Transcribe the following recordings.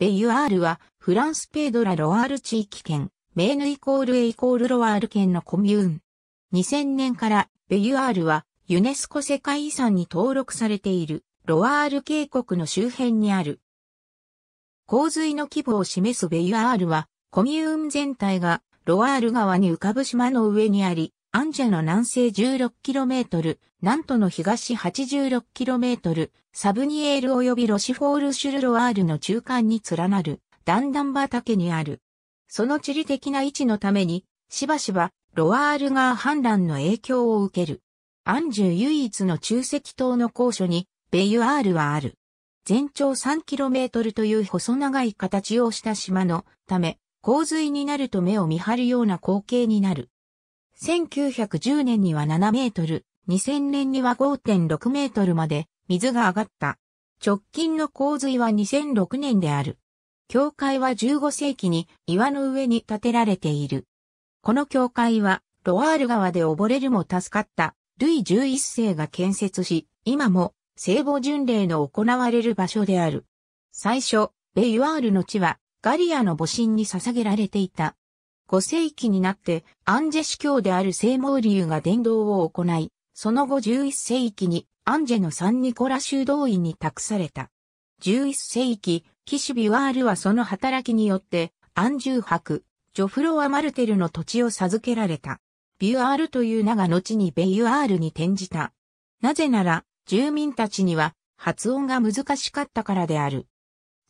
ベユアールは、フランスペードラ・ロワール地域圏、メーヌイコールエイコールロワール圏のコミューン。2000年から、ベユアールは、ユネスコ世界遺産に登録されている、ロワール渓谷の周辺にある。洪水の規模を示すベユアールは、コミューン全体が、ロワール川に浮かぶ島の上にあり、アンジェの南西 16km、南都の東 86km、サブニエール及びロシフォール・シュルロアールの中間に連なる、段々畑にある。その地理的な位置のために、しばしば、ロワール川氾濫の影響を受ける。アンジュ唯一の中石島の高所に、ベユアールはある。全長 3km という細長い形をした島のため、洪水になると目を見張るような光景になる。1910年には7メートル、2000年には5.6メートルまで水が上がった。直近の洪水は2006年である。教会は15世紀に岩の上に建てられている。この教会はロワール川で溺れるも助かったルイ11世が建設し、今も聖母巡礼の行われる場所である。最初、ベイワールの地はガリアの母神に捧げられていた。5世紀になってアンジェ司教である聖毛流が伝道を行い、その後11世紀にアンジェのサンニコラ修道院に託された。11世紀、キシュビワールはその働きによって、アンジュー博、ジョフロア・マルテルの土地を授けられた。ビュアールという名が後にベイユアールに転じた。なぜなら、住民たちには発音が難しかったからである。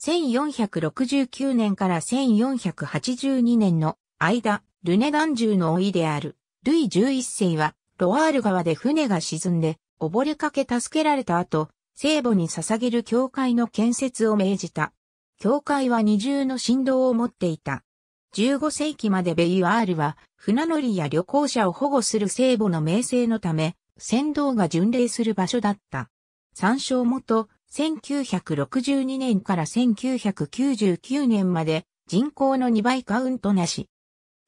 1469年から1482年の間、ルネ団獣の老いである、ルイ11世は、ロワール川で船が沈んで、溺れかけ助けられた後、聖母に捧げる教会の建設を命じた。教会は二重の振動を持っていた。15世紀までベイワールは、船乗りや旅行者を保護する聖母の名声のため、船頭が巡礼する場所だった。参照元、1962年から1999年まで、人口の2倍カウントなし、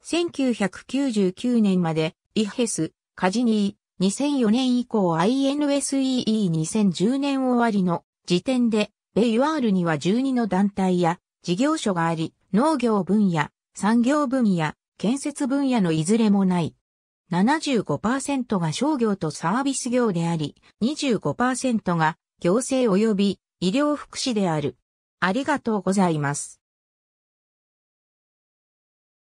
1999年まで、イヘス、カジニー、2004年以降 INSEE2010 年終わりの時点で、ベイワールには12の団体や事業所があり、農業分野、産業分野、建設分野のいずれもない。75%が商業とサービス業であり、25%が行政及び医療福祉である。ありがとうございます。